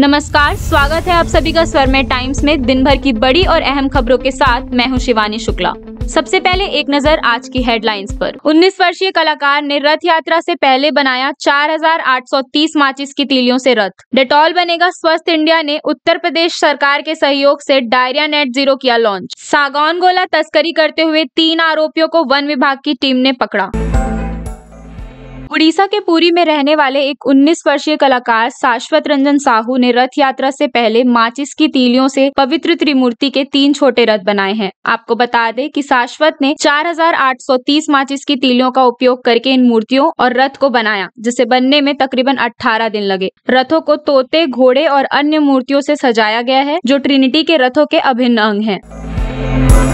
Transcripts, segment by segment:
नमस्कार स्वागत है आप सभी का में टाइम्स में दिन भर की बड़ी और अहम खबरों के साथ मैं हूं शिवानी शुक्ला सबसे पहले एक नजर आज की हेडलाइंस पर 19 वर्षीय कलाकार ने रथ यात्रा से पहले बनाया 4,830 माचिस की तीलियों से रथ डेटॉल बनेगा स्वस्थ इंडिया ने उत्तर प्रदेश सरकार के सहयोग से डायरिया नेट जीरो किया लॉन्च सागौन गोला तस्करी करते हुए तीन आरोपियों को वन विभाग की टीम ने पकड़ा उड़ीसा के पुरी में रहने वाले एक 19 वर्षीय कलाकार शाश्वत रंजन साहू ने रथ यात्रा से पहले माचिस की तीलियों से पवित्र त्रिमूर्ति के तीन छोटे रथ बनाए हैं आपको बता दें कि शाश्वत ने 4,830 माचिस की तीलियों का उपयोग करके इन मूर्तियों और रथ को बनाया जिसे बनने में तकरीबन 18 दिन लगे रथों को तोते घोड़े और अन्य मूर्तियों से सजाया गया है जो ट्रिनिटी के रथों के अभिन्न अंग है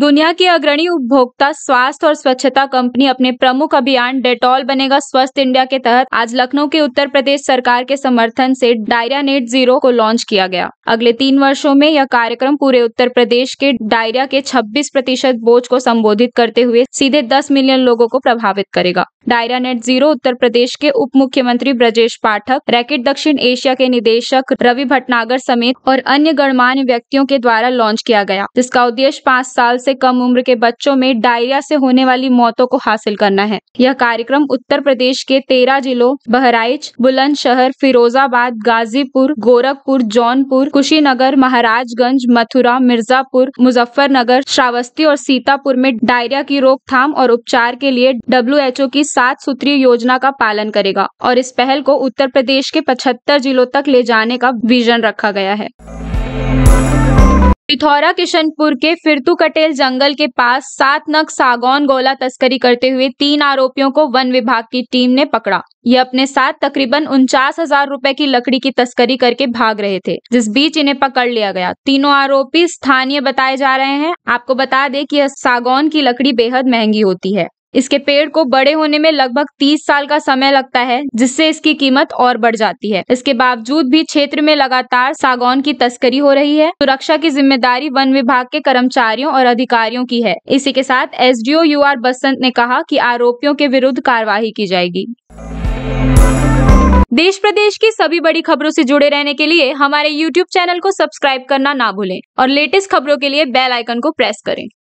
दुनिया की अग्रणी उपभोक्ता स्वास्थ्य और स्वच्छता कंपनी अपने प्रमुख अभियान डेटॉल बनेगा स्वस्थ इंडिया के तहत आज लखनऊ के उत्तर प्रदेश सरकार के समर्थन से डायरिया नेट जीरो को लॉन्च किया गया अगले तीन वर्षों में यह कार्यक्रम पूरे उत्तर प्रदेश के डायरिया के 26 प्रतिशत बोझ को संबोधित करते हुए सीधे 10 मिलियन लोगों को प्रभावित करेगा डायरा नेट जीरो उत्तर प्रदेश के उप मुख्यमंत्री ब्रजेश पाठक रैकेट दक्षिण एशिया के निदेशक रवि भटनागर समेत और अन्य गणमान्य व्यक्तियों के द्वारा लॉन्च किया गया जिसका उद्देश्य पाँच साल से कम उम्र के बच्चों में डायरिया से होने वाली मौतों को हासिल करना है यह कार्यक्रम उत्तर प्रदेश के तेरह जिलों बहराइच बुलंदशहर फिरोजाबाद गाजीपुर गोरखपुर जौनपुर कुशीनगर महाराजगंज मथुरा मिर्जापुर मुजफ्फरनगर श्रावस्ती और सीतापुर में डायरिया की रोकथाम और उपचार के लिए डब्ल्यू की सात सूत्रीय योजना का पालन करेगा और इस पहल को उत्तर प्रदेश के पचहत्तर जिलों तक ले जाने का विजन रखा गया है पिथौरा किशनपुर के फिरतू कटेल जंगल के पास सात नग सागौन गोला तस्करी करते हुए तीन आरोपियों को वन विभाग की टीम ने पकड़ा ये अपने साथ तकरीबन उनचास हजार रूपए की लकड़ी की तस्करी करके भाग रहे थे जिस बीच इन्हें पकड़ लिया गया तीनों आरोपी स्थानीय बताए जा रहे हैं आपको बता दें कि सागौन की लकड़ी बेहद महंगी होती है इसके पेड़ को बड़े होने में लगभग 30 साल का समय लगता है जिससे इसकी कीमत और बढ़ जाती है इसके बावजूद भी क्षेत्र में लगातार सागौन की तस्करी हो रही है सुरक्षा की जिम्मेदारी वन विभाग के कर्मचारियों और अधिकारियों की है इसी के साथ S D U R Basant ने कहा की आरोपियों के विरुद्ध कार्यवाही की जाएगी देश प्रदेश की सभी बड़ी खबरों से जुड़े रहने के लिए हमारे YouTube चैनल को सब्सक्राइब करना ना भूलें और लेटेस्ट खबरों के लिए बेल आइकन को प्रेस करें